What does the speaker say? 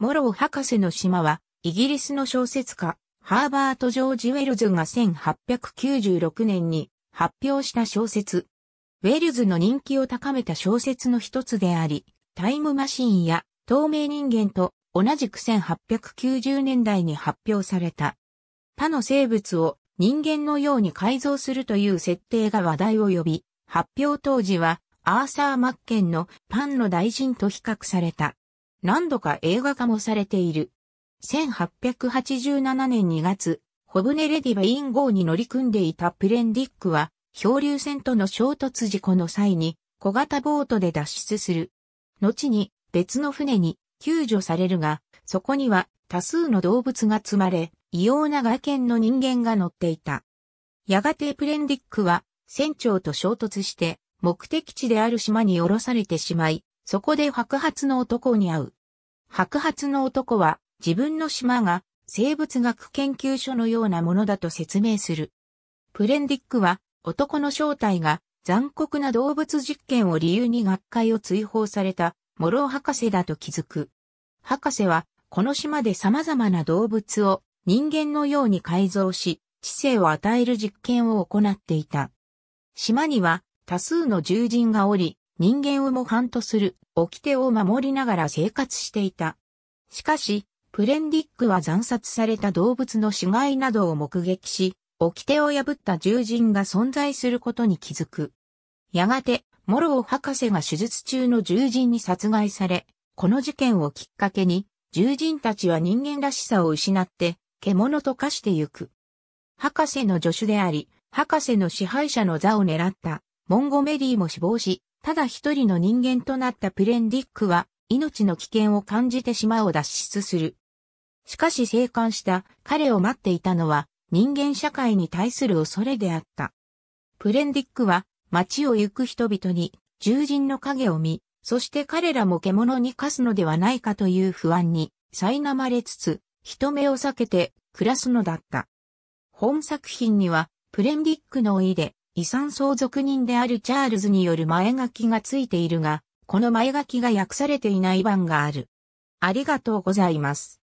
モロー博士の島は、イギリスの小説家、ハーバート・ジョージ・ウェルズが1896年に発表した小説。ウェルズの人気を高めた小説の一つであり、タイムマシーンや透明人間と同じく1890年代に発表された。他の生物を人間のように改造するという設定が話題を呼び、発表当時はアーサー・マッケンのパンの大臣と比較された。何度か映画化もされている。1887年2月、ホブネレディバイン号に乗り組んでいたプレンディックは、漂流船との衝突事故の際に、小型ボートで脱出する。後に、別の船に救助されるが、そこには多数の動物が積まれ、異様な外見の人間が乗っていた。やがてプレンディックは船長と衝突して目的地である島に降ろされてしまい、そこで白髪の男に会う。白髪の男は自分の島が生物学研究所のようなものだと説明する。プレンディックは男の正体が残酷な動物実験を理由に学会を追放されたモロー博士だと気づく。博士はこの島で様々な動物を人間のように改造し知性を与える実験を行っていた。島には多数の獣人がおり、人間を模範とする掟を守りながら生活していた。しかし、プレンディックは惨殺された動物の死骸などを目撃し、掟を破った獣人が存在することに気づく。やがて、モロー博士が手術中の獣人に殺害され、この事件をきっかけに、獣人たちは人間らしさを失って、獣と化してゆく。博士の助手であり、博士の支配者の座を狙った、モンゴメリーも死亡し、ただ一人の人間となったプレンディックは、命の危険を感じて島を脱出する。しかし生還した彼を待っていたのは、人間社会に対する恐れであった。プレンディックは、街を行く人々に、獣人の影を見、そして彼らも獣に化すのではないかという不安に、苛まれつつ、人目を避けて暮らすのだった。本作品には、プレンディックの老いで、遺産相続人であるチャールズによる前書きがついているが、この前書きが訳されていない版がある。ありがとうございます。